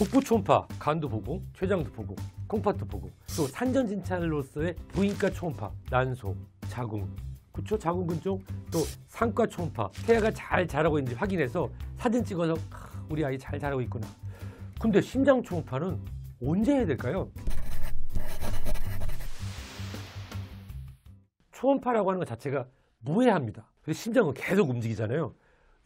복부 초음파, 간도 보고, 췌장도 보고, 콩팥도 보고, 또 산전진찰로서의 부인과 초음파, 난소, 자궁, 그쵸? 자궁근 쪽, 또 상과 초음파, 태아가 잘 자라고 있는지 확인해서 사진 찍어서 아, 우리 아이 잘 자라고 있구나. 근데 심장 초음파는 언제 해야 될까요? 초음파라고 하는 것 자체가 무해합니다. 심장은 계속 움직이잖아요.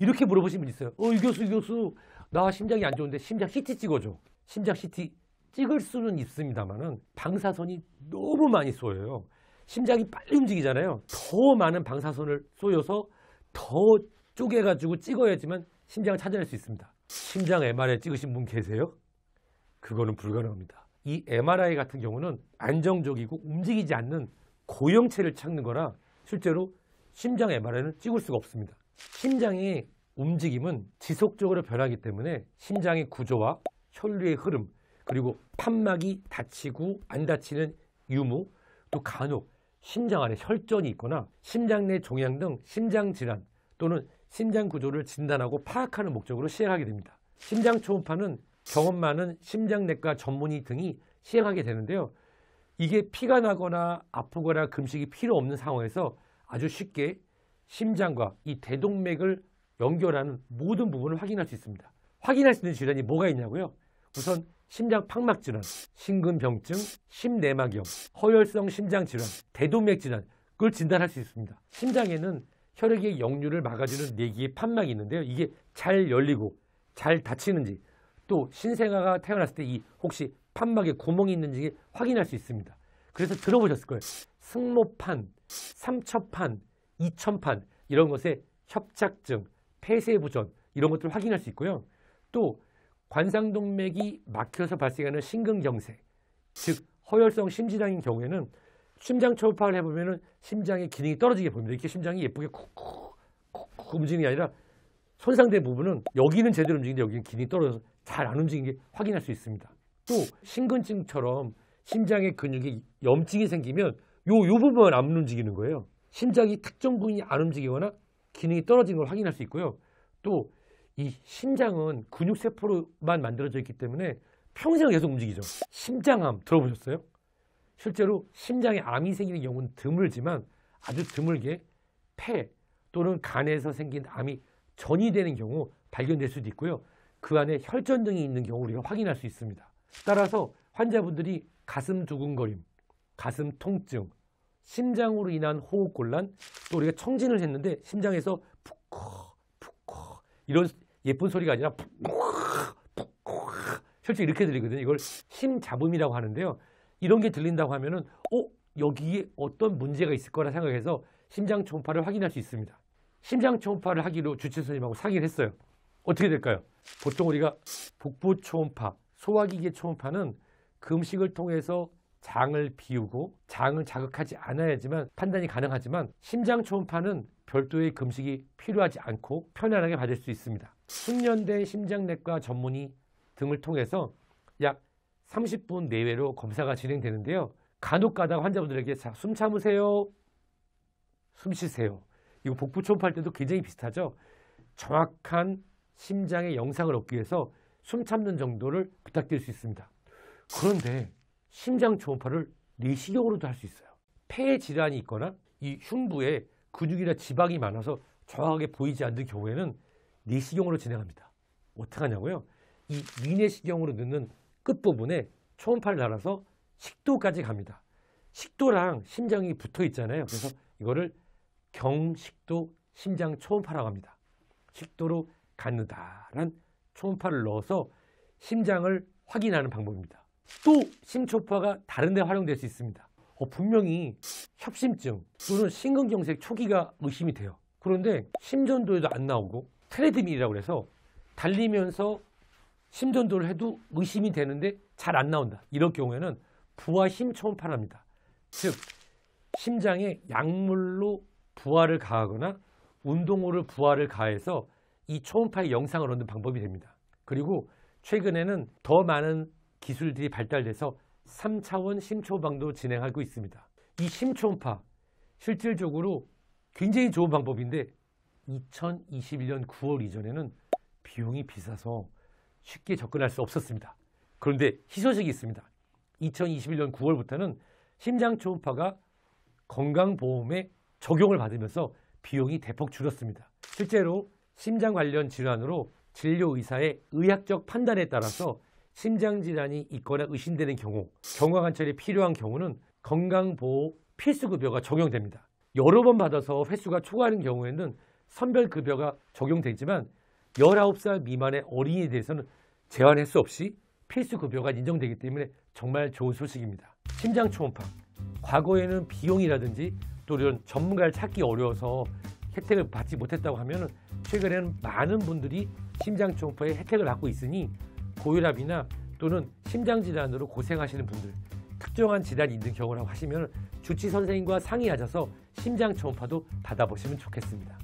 이렇게 물어보신 분 있어요. 어, 이 교수, 이 교수, 나 심장이 안 좋은데 심장 CT 찍어줘. 심장 CT 찍을 수는 있습니다만은 방사선이 너무 많이 쏘여요. 심장이 빨리 움직이잖아요. 더 많은 방사선을 쏘여서 더 쪼개가지고 찍어야지만 심장을 찾아낼 수 있습니다. 심장 MRI 찍으신 분 계세요? 그거는 불가능합니다. 이 MRI 같은 경우는 안정적이고 움직이지 않는 고형체를 찾는 거라 실제로 심장 MRI는 찍을 수가 없습니다. 심장이 움직임은 지속적으로 변하기 때문에 심장의 구조와 혈류의 흐름 그리고 판막이 다치고 안 다치는 유무 또 간혹 심장 안에 혈전이 있거나 심장 내 종양 등 심장 질환 또는 심장 구조를 진단하고 파악하는 목적으로 시행하게 됩니다. 심장 초음파는 경험 많은 심장내과 전문의 등이 시행하게 되는데요. 이게 피가 나거나 아프거나 금식이 필요 없는 상황에서 아주 쉽게 심장과 이 대동맥을 연결하는 모든 부분을 확인할 수 있습니다. 확인할 수 있는 질환이 뭐가 있냐고요? 우선 심장 팍막 질환, 심근병증, 심내막염, 허혈성 심장 질환, 대동맥 질환 그걸 진단할 수 있습니다. 심장에는 혈액의 역류를 막아주는 네개의 판막이 있는데요. 이게 잘 열리고 잘 닫히는지 또 신생아가 태어났을 때 이 혹시 판막에 구멍이 있는지 확인할 수 있습니다. 그래서 들어보셨을 거예요. 승모판, 삼첩판, 이천판 이런 것에 협착증, 폐쇄 부전 이런 것들을 확인할 수 있고요. 또 관상동맥이 막혀서 발생하는 심근경색, 즉 허혈성 심지환인 경우에는 심장 초음파를 해보면 심장의 기능이 떨어지게 보입니다. 이렇게 심장이 예쁘게 콕콕 쿡쿡 움직이는 게 아니라 손상된 부분은 여기는 제대로 움직이는데 여기는 기능이 떨어져서 잘 안 움직이는 게 확인할 수 있습니다. 또 심근증처럼 심장의 근육에 염증이 생기면 요, 요 부분 안 움직이는 거예요. 심장이 특정 부분이 안 움직이거나 기능이 떨어진 걸 확인할 수 있고요. 또 이 심장은 근육세포로만 만들어져 있기 때문에 평생 계속 움직이죠. 심장암 들어보셨어요? 실제로 심장에 암이 생기는 경우는 드물지만 아주 드물게 폐 또는 간에서 생긴 암이 전이되는 경우 발견될 수도 있고요. 그 안에 혈전 등이 있는 경우 우리가 확인할 수 있습니다. 따라서 환자분들이 가슴 두근거림, 가슴 통증, 심장으로 인한 호흡곤란, 또 우리가 청진을 했는데 심장에서 푹커, 푹커 이런 예쁜 소리가 아니라 푹커, 푹커 솔직히 이렇게 들리거든요. 이걸 심잡음이라고 하는데요. 이런 게 들린다고 하면은 어 여기에 어떤 문제가 있을 거라 생각해서 심장 초음파를 확인할 수 있습니다. 심장 초음파를 하기로 주치 선생님하고 사기를 했어요. 어떻게 될까요? 보통 우리가 복부 초음파, 소화기계 초음파는 금식을 통해서 장을 비우고 장을 자극하지 않아야지만 판단이 가능하지만 심장 초음파는 별도의 금식이 필요하지 않고 편안하게 받을 수 있습니다. 1 숙련된 심장내과 전문의 등을 통해서 약 30분 내외로 검사가 진행되는데요. 간혹 가다 환자분들에게 자, 숨 참으세요. 숨 쉬세요. 이거 복부 초음파할 때도 굉장히 비슷하죠. 정확한 심장의 영상을 얻기 위해서 숨 참는 정도를 부탁드릴 수 있습니다. 그런데 심장 초음파를 내시경으로도 할 수 있어요. 폐 질환이 있거나 이 흉부에 근육이나 지방이 많아서 정확하게 보이지 않는 경우에는 내시경으로 진행합니다. 어떻게 하냐고요? 이 위내시경으로 넣는 끝부분에 초음파를 달아서 식도까지 갑니다. 식도랑 심장이 붙어 있잖아요. 그래서 이거를 경식도 심장 초음파라고 합니다. 식도로 갖는다란 초음파를 넣어서 심장을 확인하는 방법입니다. 또 심초파가 다른 데 활용될 수 있습니다. 어, 분명히 협심증 또는 심근경색 초기가 의심이 뭐 돼요. 그런데 심전도에도 안 나오고 트레드밀이라고 해서 달리면서 심전도를 해도 의심이 되는데 잘 안 나온다. 이런 경우에는 부하 심초음파랍니다. 즉 심장에 약물로 부하를 가하거나 운동으로 부하를 가해서 이 초음파의 영상을 얻는 방법이 됩니다. 그리고 최근에는 더 많은 기술들이 발달돼서 3차원 심초방도 진행하고 있습니다. 이 심초음파 실질적으로 굉장히 좋은 방법인데 2021년 9월 이전에는 비용이 비싸서 쉽게 접근할 수 없었습니다. 그런데 희소식이 있습니다. 2021년 9월부터는 심장 초음파가 건강보험에 적용을 받으면서 비용이 대폭 줄었습니다. 실제로 심장 관련 질환으로 진료 의사의 의학적 판단에 따라서 심장 질환이 있거나 의심되는 경우, 경화 관찰이 필요한 경우는 건강보호 필수급여가 적용됩니다. 여러 번 받아서 횟수가 초과하는 경우에는 선별급여가 적용되지만 19살 미만의 어린이에 대해서는 제한 횟수 없이 필수급여가 인정되기 때문에 정말 좋은 소식입니다. 심장 초음파. 과거에는 비용이라든지 또 이런 전문가를 찾기 어려워서 혜택을 받지 못했다고 하면 최근에는 많은 분들이 심장 초음파의 혜택을 받고 있으니 고혈압이나 또는 심장 질환으로 고생하시는 분들 특정한 질환이 있는 경우라고 하시면 주치 선생님과 상의하셔서 심장 초음파도 받아보시면 좋겠습니다.